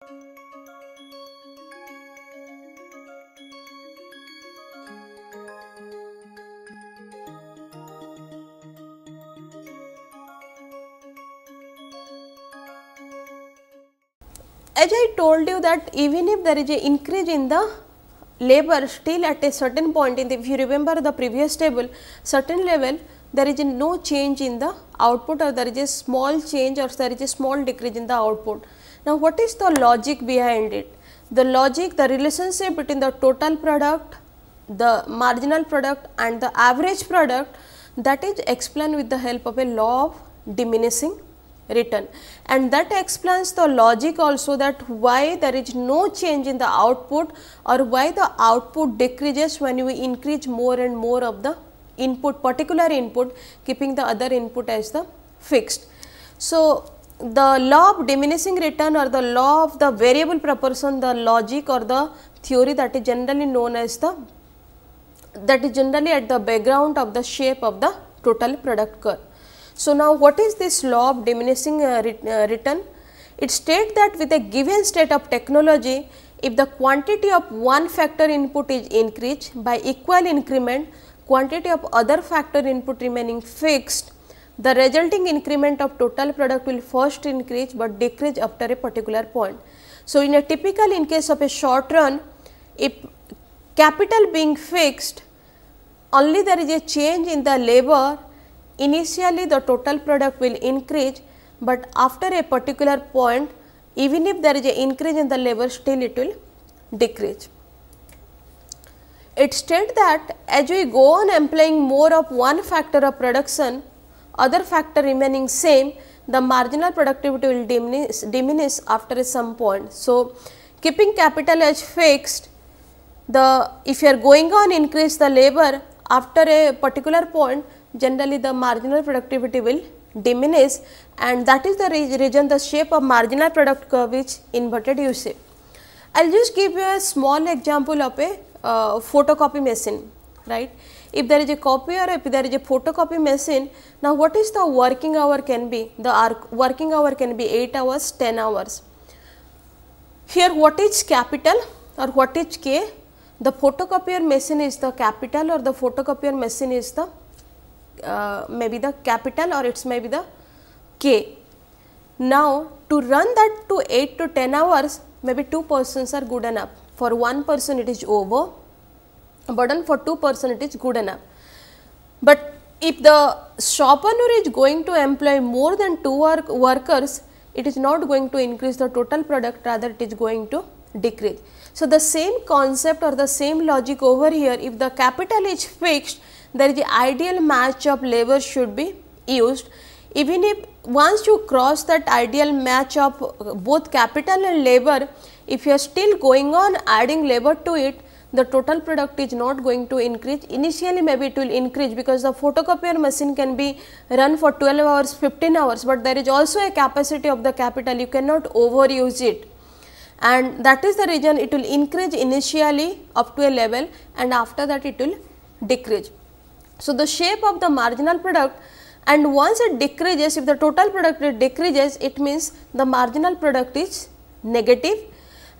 As I told you that even if there is an increase in the labor still at a certain point in the if you remember the previous table certain level there is no change in the output or there is a small change or there is a small decrease in the output. Now, what is the logic behind it? The logic, the relationship between the total product, the marginal product and the average product that is explained with the help of a law of diminishing return. And that explains the logic also that why there is no change in the output or why the output decreases when we increase more and more of the input particular input keeping the other input as the fixed. So, the law of diminishing return or the law of the variable proportion, the logic or the theory that is generally known as the that is generally at the background of the shape of the total product curve. So, now what is this law of diminishing uh, uh return? It states that with a given state of technology, if the quantity of one factor input is increased by equal increment, quantity of other factor input remaining fixed the resulting increment of total product will first increase but decrease after a particular point. So, in a typical in case of a short run, if capital being fixed, only there is a change in the labor, initially the total product will increase, but after a particular point, even if there is an increase in the labor, still it will decrease. It states that as we go on employing more of one factor of production, other factor remaining same, the marginal productivity will diminish, diminish after some point. So, keeping capital H fixed, the if you are going on increase the labor after a particular point, generally the marginal productivity will diminish and that is the region the shape of marginal product curve which inverted you see. I will just give you a small example of a uh, photocopy machine, right. If there is a copy or if there is a photocopy machine, now what is the working hour can be? The working hour can be 8 hours, 10 hours. Here what is capital or what is K? The photocopier machine is the capital or the photocopier machine is the uh, maybe the capital or it's maybe the K. Now to run that to 8 to 10 hours maybe two persons are good enough. For one person it is over burden for 2 person it is good enough. But if the shop owner is going to employ more than 2 work workers, it is not going to increase the total product rather it is going to decrease. So, the same concept or the same logic over here if the capital is fixed there is the ideal match of labor should be used even if once you cross that ideal match of both capital and labor if you are still going on adding labor to it the total product is not going to increase. Initially maybe it will increase because the photocopier machine can be run for 12 hours, 15 hours, but there is also a capacity of the capital, you cannot overuse it. And that is the reason it will increase initially up to a level and after that it will decrease. So, the shape of the marginal product and once it decreases, if the total product decreases, it means the marginal product is negative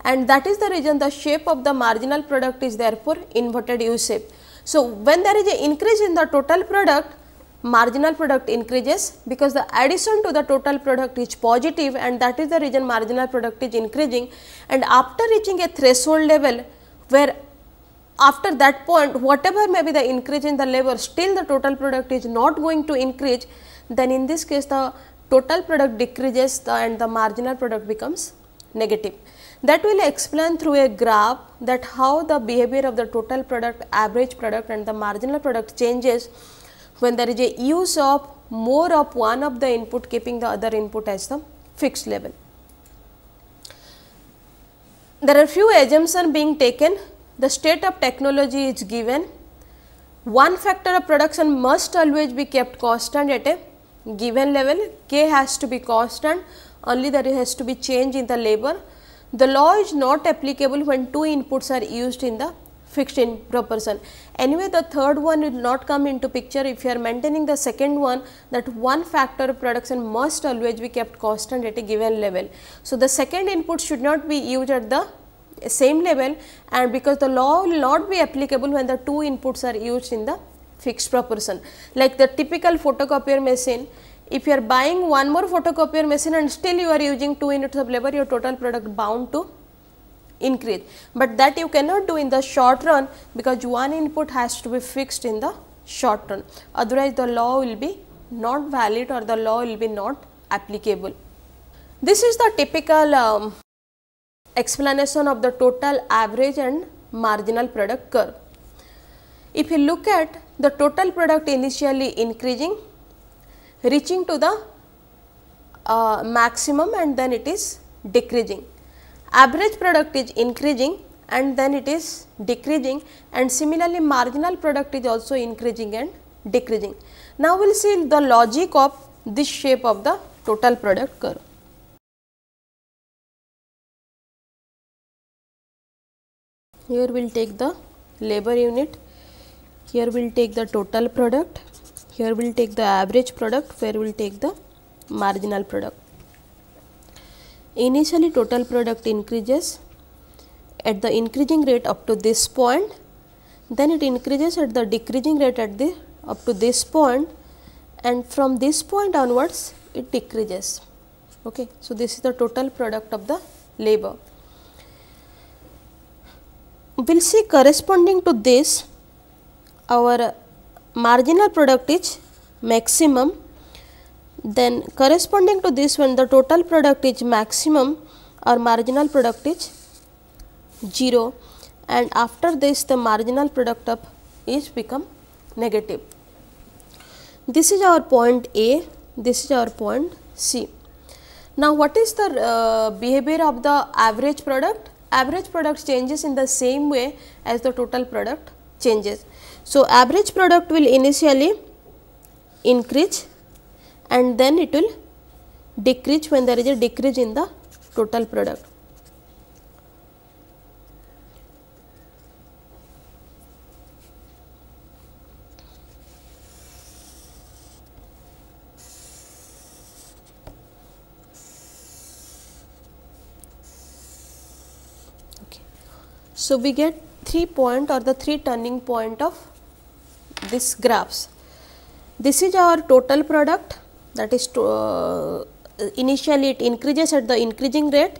and that is the reason the shape of the marginal product is therefore inverted U shape. So, when there is an increase in the total product, marginal product increases because the addition to the total product is positive and that is the reason marginal product is increasing and after reaching a threshold level where after that point whatever may be the increase in the level still the total product is not going to increase then in this case the total product decreases the and the marginal product becomes negative. That will explain through a graph that how the behavior of the total product, average product and the marginal product changes when there is a use of more of one of the input keeping the other input as the fixed level. There are few assumptions being taken, the state of technology is given, one factor of production must always be kept constant at a given level, k has to be constant, only there has to be change in the labor the law is not applicable when two inputs are used in the fixed in proportion. Anyway, the third one will not come into picture if you are maintaining the second one that one factor of production must always be kept constant at a given level. So, the second input should not be used at the same level and because the law will not be applicable when the two inputs are used in the fixed proportion. Like the typical photocopier machine if you are buying one more photocopier machine and still you are using 2 units of labor, your total product bound to increase. But that you cannot do in the short run because one input has to be fixed in the short run. Otherwise, the law will be not valid or the law will be not applicable. This is the typical um, explanation of the total average and marginal product curve. If you look at the total product initially increasing reaching to the uh, maximum and then it is decreasing. Average product is increasing and then it is decreasing and similarly marginal product is also increasing and decreasing. Now, we will see the logic of this shape of the total product curve. Here we will take the labor unit, here we will take the total product here we'll take the average product where we'll take the marginal product initially total product increases at the increasing rate up to this point then it increases at the decreasing rate at the up to this point and from this point onwards it decreases okay so this is the total product of the labor we'll see corresponding to this our marginal product is maximum then corresponding to this when the total product is maximum or marginal product is 0 and after this the marginal product of is become negative. This is our point A, this is our point C. Now, what is the uh, behavior of the average product? Average product changes in the same way as the total product changes. So, average product will initially increase and then it will decrease when there is a decrease in the total product. Okay. So, we get 3 point or the 3 turning point of this graphs. This is our total product that is to, uh, initially it increases at the increasing rate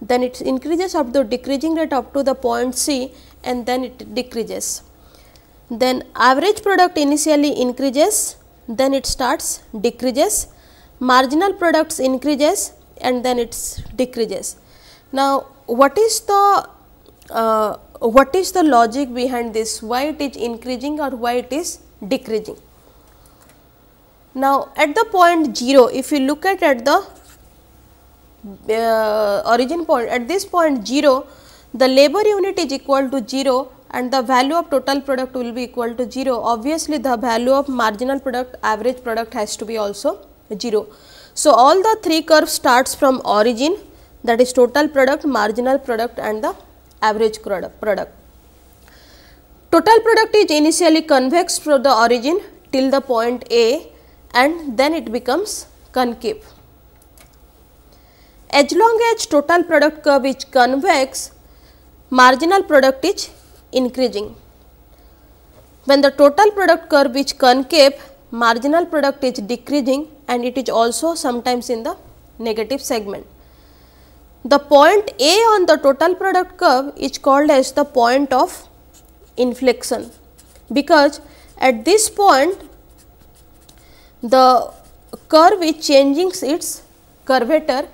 then it increases up to decreasing rate up to the point C and then it decreases. Then average product initially increases then it starts decreases marginal products increases and then it decreases. Now what is the uh, what is the logic behind this, why it is increasing or why it is decreasing. Now, at the point 0, if you look at at the uh, origin point, at this point 0, the labor unit is equal to 0 and the value of total product will be equal to 0. Obviously, the value of marginal product, average product has to be also 0. So, all the three curves starts from origin that is total product, marginal product and the average product. Total product is initially convex from the origin till the point A and then it becomes concave. As long as total product curve is convex, marginal product is increasing. When the total product curve is concave, marginal product is decreasing and it is also sometimes in the negative segment the point A on the total product curve is called as the point of inflection because at this point the curve is changing its curvature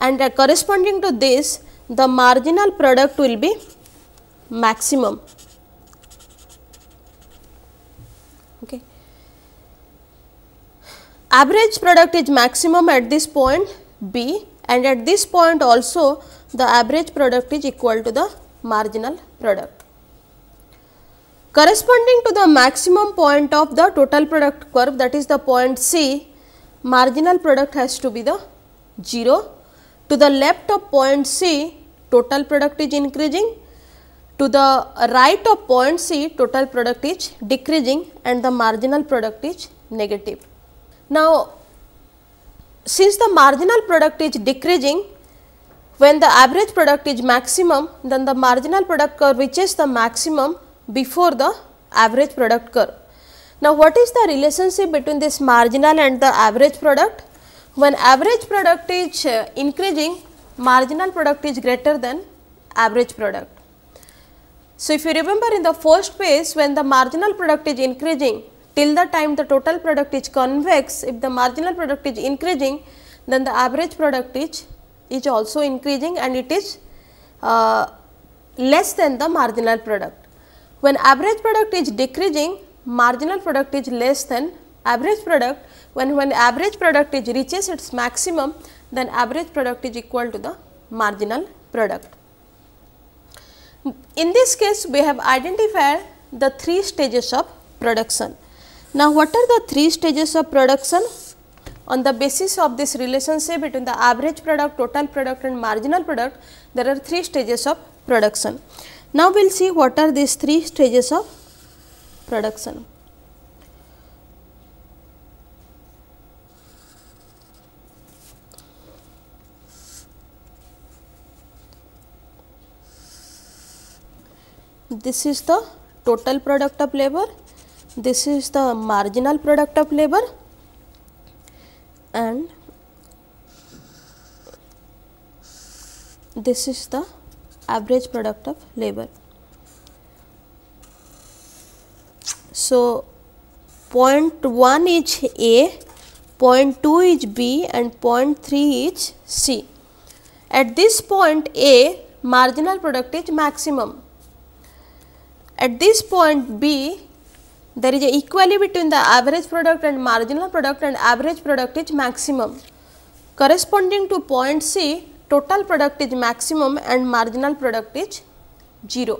and uh, corresponding to this the marginal product will be maximum. Okay. Average product is maximum at this point B and at this point also the average product is equal to the marginal product. Corresponding to the maximum point of the total product curve that is the point C, marginal product has to be the 0. To the left of point C, total product is increasing. To the right of point C, total product is decreasing and the marginal product is negative. Now, since the marginal product is decreasing, when the average product is maximum, then the marginal product curve reaches the maximum before the average product curve. Now, what is the relationship between this marginal and the average product? When average product is uh, increasing, marginal product is greater than average product. So, if you remember in the first phase when the marginal product is increasing, till the time the total product is convex if the marginal product is increasing then the average product is is also increasing and it is uh, less than the marginal product. When average product is decreasing marginal product is less than average product when when average product is reaches its maximum then average product is equal to the marginal product. In this case we have identified the three stages of production. Now, what are the three stages of production? On the basis of this relationship between the average product, total product and marginal product, there are three stages of production. Now, we will see what are these three stages of production. This is the total product of labor this is the marginal product of labor and this is the average product of labor. So, point 1 is A, point 2 is B and point 3 is C. At this point A, marginal product is maximum. At this point B, there is a equality between the average product and marginal product and average product is maximum. Corresponding to point C, total product is maximum and marginal product is 0.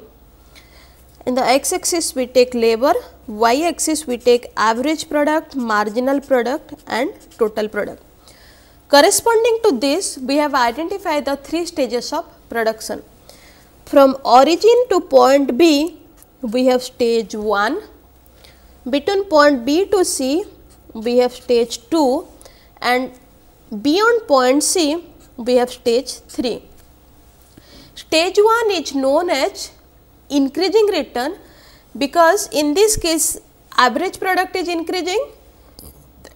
In the x axis we take labor, y axis we take average product, marginal product and total product. Corresponding to this we have identified the three stages of production. From origin to point B we have stage 1, between point B to C we have stage 2 and beyond point C we have stage 3. Stage 1 is known as increasing return because in this case average product is increasing,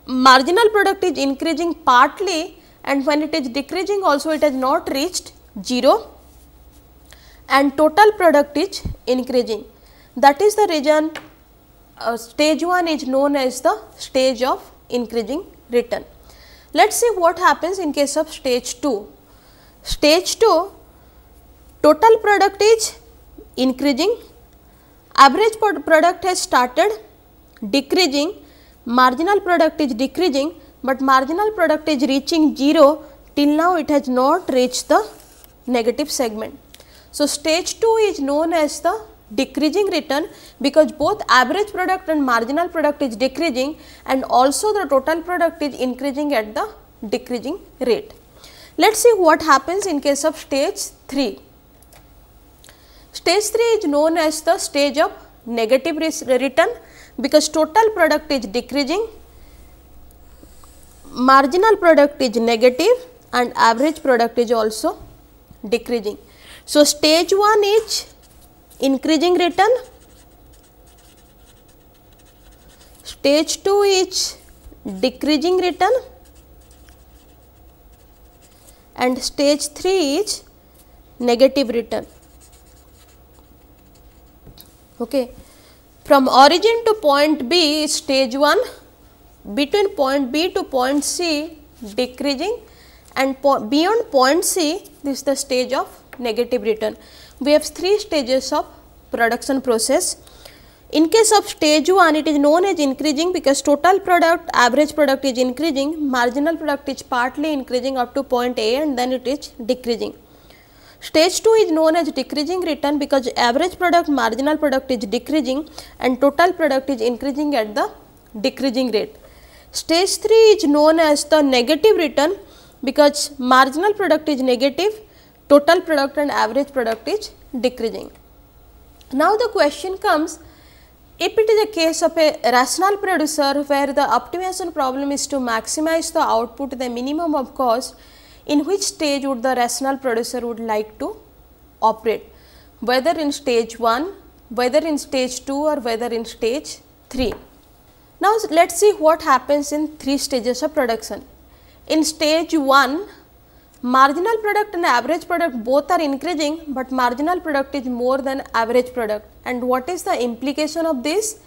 marginal product is increasing partly and when it is decreasing also it has not reached 0 and total product is increasing. That is the reason uh, stage 1 is known as the stage of increasing return. Let us see what happens in case of stage 2. Stage 2 total product is increasing, average product has started decreasing, marginal product is decreasing, but marginal product is reaching 0 till now it has not reached the negative segment. So, stage 2 is known as the decreasing return because both average product and marginal product is decreasing and also the total product is increasing at the decreasing rate. Let us see what happens in case of stage 3. Stage 3 is known as the stage of negative return because total product is decreasing, marginal product is negative and average product is also decreasing. So, stage 1 is increasing return. Stage 2 is decreasing return and stage 3 is negative return. Okay. From origin to point B is stage 1, between point B to point C decreasing and po beyond point C this is the stage of negative return we have three stages of production process. In case of stage 1 it is known as increasing because total product average product is increasing marginal product is partly increasing up to point A and then it is decreasing. Stage 2 is known as decreasing return because average product marginal product is decreasing and total product is increasing at the decreasing rate. Stage 3 is known as the negative return because marginal product is negative total product and average product is decreasing. Now, the question comes if it is a case of a rational producer where the optimization problem is to maximize the output the minimum of cost, in which stage would the rational producer would like to operate, whether in stage 1, whether in stage 2 or whether in stage 3. Now, let us see what happens in 3 stages of production. In stage 1, Marginal product and average product both are increasing but marginal product is more than average product and what is the implication of this?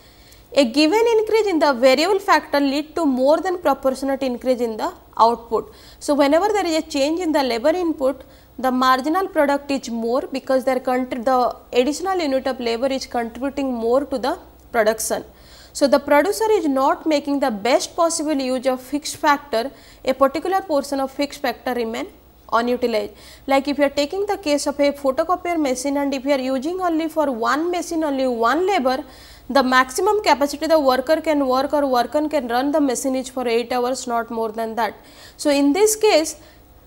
A given increase in the variable factor lead to more than proportionate increase in the output. So, whenever there is a change in the labor input, the marginal product is more because the additional unit of labor is contributing more to the production. So, the producer is not making the best possible use of fixed factor, a particular portion of fixed factor remain unutilized. Like if you are taking the case of a photocopier machine and if you are using only for one machine only one labor, the maximum capacity the worker can work or worker can run the machine is for 8 hours not more than that. So, in this case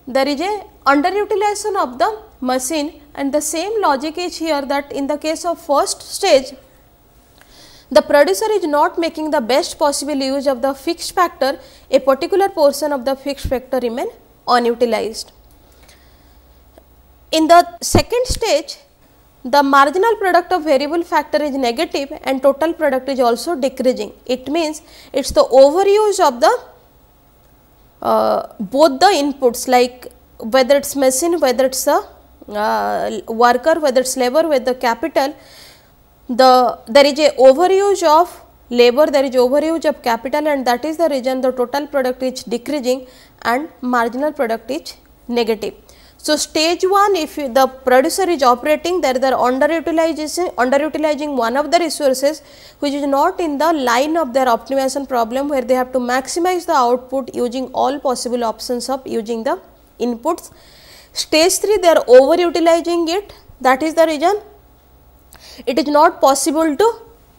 there is a underutilization of the machine and the same logic is here that in the case of first stage the producer is not making the best possible use of the fixed factor a particular portion of the fixed factor remain unutilized. In the second stage, the marginal product of variable factor is negative and total product is also decreasing. It means it is the overuse of the uh, both the inputs like whether it is machine, whether it is a uh, worker, whether it is labor, whether capital, the there is a overuse of labor, there is overuse of capital and that is the reason the total product is decreasing and marginal product is negative. So, stage 1 if the producer is operating there they are underutilizing, underutilizing one of the resources which is not in the line of their optimization problem where they have to maximize the output using all possible options of using the inputs. Stage 3 they are overutilizing it that is the reason it is not possible to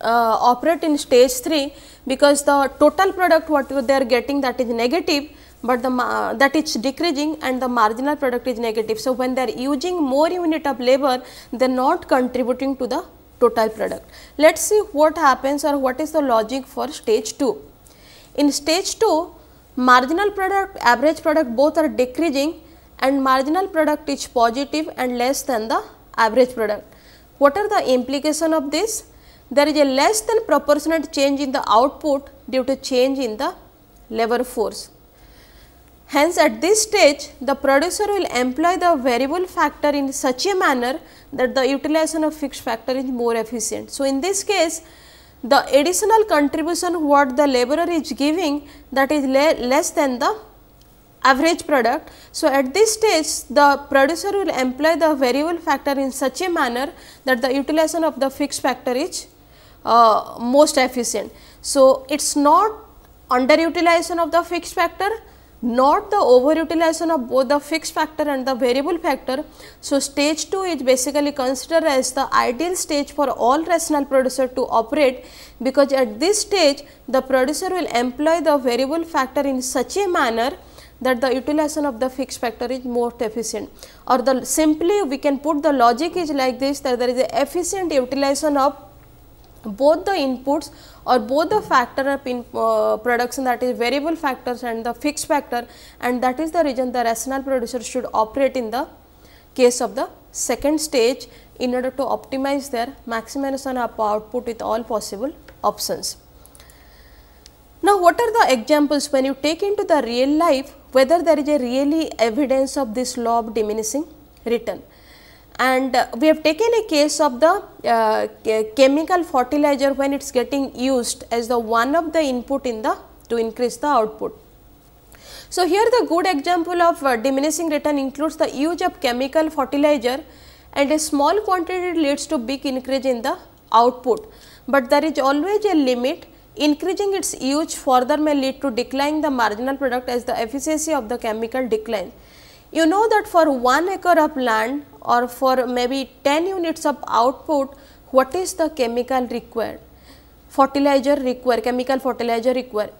uh, operate in stage 3 because the total product what they are getting that is negative but the it's decreasing and the marginal product is negative. So, when they are using more unit of labor, they are not contributing to the total product. Let us see what happens or what is the logic for stage 2. In stage 2, marginal product, average product both are decreasing and marginal product is positive and less than the average product. What are the implication of this? There is a less than proportionate change in the output due to change in the labor force. Hence, at this stage the producer will employ the variable factor in such a manner that the utilization of fixed factor is more efficient. So, in this case the additional contribution what the laborer is giving that is le less than the average product. So, at this stage the producer will employ the variable factor in such a manner that the utilization of the fixed factor is uh, most efficient. So, it is not underutilization of the fixed factor, not the overutilization of both the fixed factor and the variable factor. So, stage 2 is basically considered as the ideal stage for all rational producer to operate because at this stage the producer will employ the variable factor in such a manner that the utilization of the fixed factor is more efficient or the simply we can put the logic is like this that there is a efficient utilization of both the inputs or both the factor of in, uh, production that is variable factors and the fixed factor and that is the reason the rational producer should operate in the case of the second stage in order to optimize their maximization of output with all possible options. Now, what are the examples when you take into the real life whether there is a really evidence of this law of diminishing return and uh, we have taken a case of the uh, chemical fertilizer when it is getting used as the one of the input in the to increase the output. So, here the good example of uh, diminishing return includes the use of chemical fertilizer and a small quantity leads to big increase in the output, but there is always a limit increasing its use further may lead to decline the marginal product as the efficiency of the chemical decline. You know that for 1 acre of land or for maybe 10 units of output, what is the chemical required? Fertilizer required, chemical fertilizer required.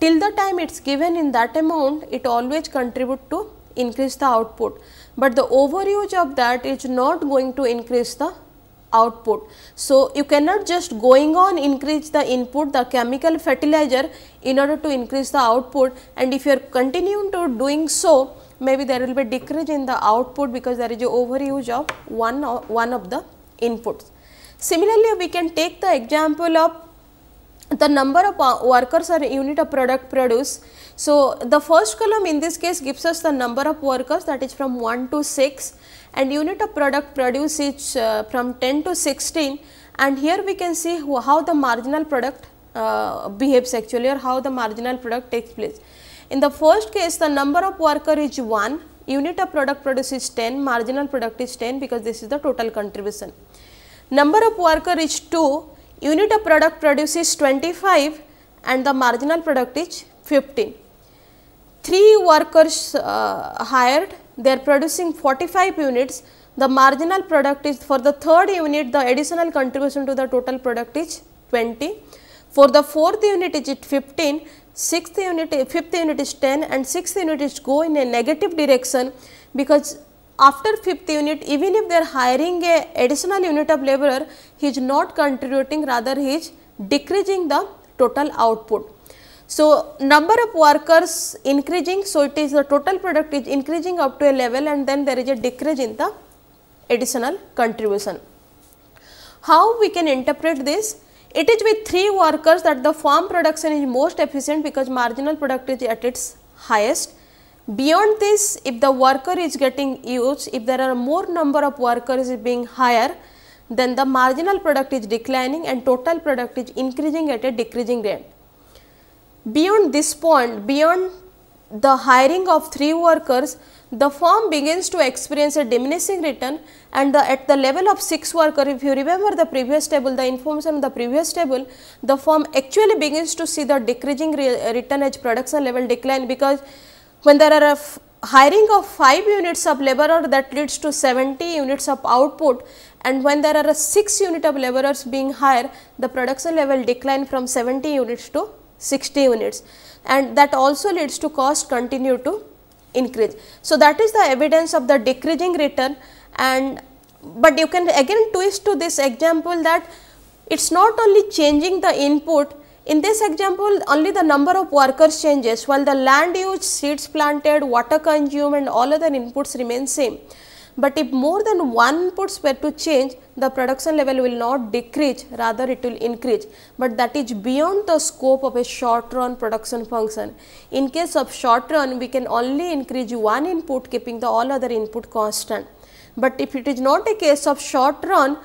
Till the time it is given in that amount, it always contribute to increase the output, but the overuse of that is not going to increase the output. So, you cannot just going on increase the input the chemical fertilizer in order to increase the output and if you are continuing to doing so maybe there will be decrease in the output because there is a overuse of one, of one of the inputs. Similarly, we can take the example of the number of uh, workers or unit of product produced. So, the first column in this case gives us the number of workers that is from 1 to 6 and unit of product produced is uh, from 10 to 16 and here we can see how the marginal product uh, behaves actually or how the marginal product takes place. In the first case, the number of worker is 1, unit of product produced is 10, marginal product is 10 because this is the total contribution. Number of worker is 2, unit of product produced is 25 and the marginal product is 15. 3 workers uh, hired, they are producing 45 units, the marginal product is for the third unit the additional contribution to the total product is 20 for the fourth unit it is 15 sixth unit fifth unit is 10 and sixth unit is go in a negative direction because after fifth unit even if they are hiring a additional unit of laborer he is not contributing rather he is decreasing the total output. So, number of workers increasing so it is the total product is increasing up to a level and then there is a decrease in the additional contribution. How we can interpret this? It is with three workers that the farm production is most efficient because marginal product is at its highest. Beyond this, if the worker is getting used, if there are more number of workers being higher, then the marginal product is declining and total product is increasing at a decreasing rate. Beyond this point, beyond the hiring of three workers, the firm begins to experience a diminishing return and the, at the level of 6 worker if you remember the previous table the information in the previous table the firm actually begins to see the decreasing re return as production level decline because when there are hiring of 5 units of laborer that leads to 70 units of output and when there are 6 unit of laborers being hired the production level decline from 70 units to 60 units and that also leads to cost continue to increase. So, that is the evidence of the decreasing return and but you can again twist to this example that it is not only changing the input in this example only the number of workers changes while the land use, seeds planted, water consumed and all other inputs remain same. But if more than one input were to change, the production level will not decrease, rather it will increase. But that is beyond the scope of a short run production function. In case of short run, we can only increase one input keeping the all other input constant. But if it is not a case of short run,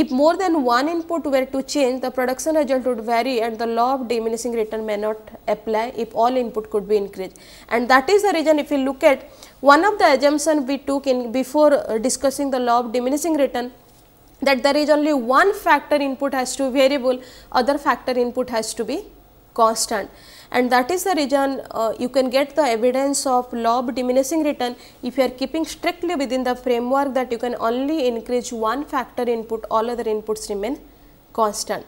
if more than one input were to change, the production result would vary and the law of diminishing return may not apply if all input could be increased. And that is the reason if you look at one of the assumption we took in before uh, discussing the law of diminishing return that there is only one factor input has to variable, other factor input has to be constant and that is the reason uh, you can get the evidence of law diminishing return if you are keeping strictly within the framework that you can only increase one factor input all other inputs remain constant.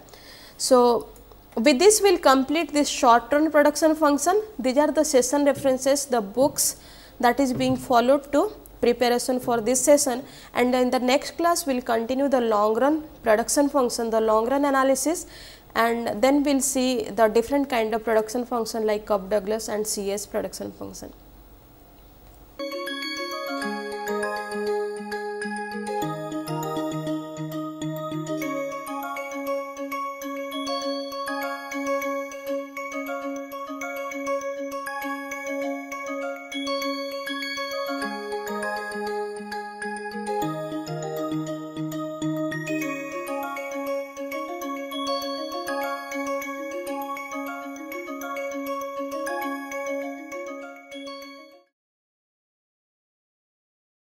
So, with this we will complete this short run production function these are the session references the books that is being followed to preparation for this session and in the next class we will continue the long run production function the long run analysis and then we will see the different kind of production function like Cobb Douglas and CS production function.